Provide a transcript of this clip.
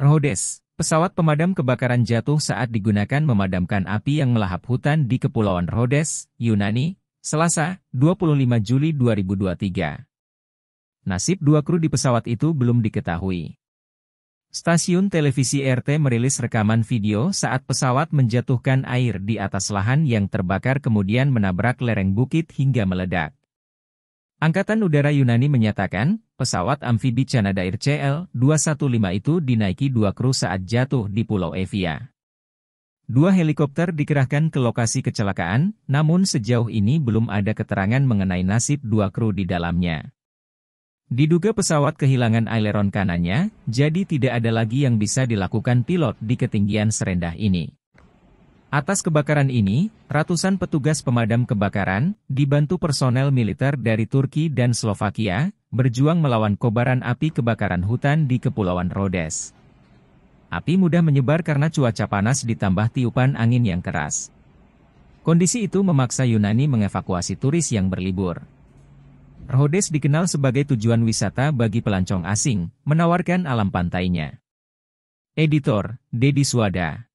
Rhodes, pesawat pemadam kebakaran jatuh saat digunakan memadamkan api yang melahap hutan di Kepulauan Rhodes, Yunani, Selasa, 25 Juli 2023. Nasib dua kru di pesawat itu belum diketahui. Stasiun televisi RT merilis rekaman video saat pesawat menjatuhkan air di atas lahan yang terbakar kemudian menabrak lereng bukit hingga meledak. Angkatan Udara Yunani menyatakan, pesawat amfibi Canadair CL-215 itu dinaiki dua kru saat jatuh di Pulau Evia. Dua helikopter dikerahkan ke lokasi kecelakaan, namun sejauh ini belum ada keterangan mengenai nasib dua kru di dalamnya. Diduga pesawat kehilangan aileron kanannya, jadi tidak ada lagi yang bisa dilakukan pilot di ketinggian serendah ini. Atas kebakaran ini, ratusan petugas pemadam kebakaran, dibantu personel militer dari Turki dan Slovakia, berjuang melawan kobaran api kebakaran hutan di Kepulauan Rhodes. Api mudah menyebar karena cuaca panas ditambah tiupan angin yang keras. Kondisi itu memaksa Yunani mengevakuasi turis yang berlibur. Rhodes dikenal sebagai tujuan wisata bagi pelancong asing, menawarkan alam pantainya. Editor, Dedi Suada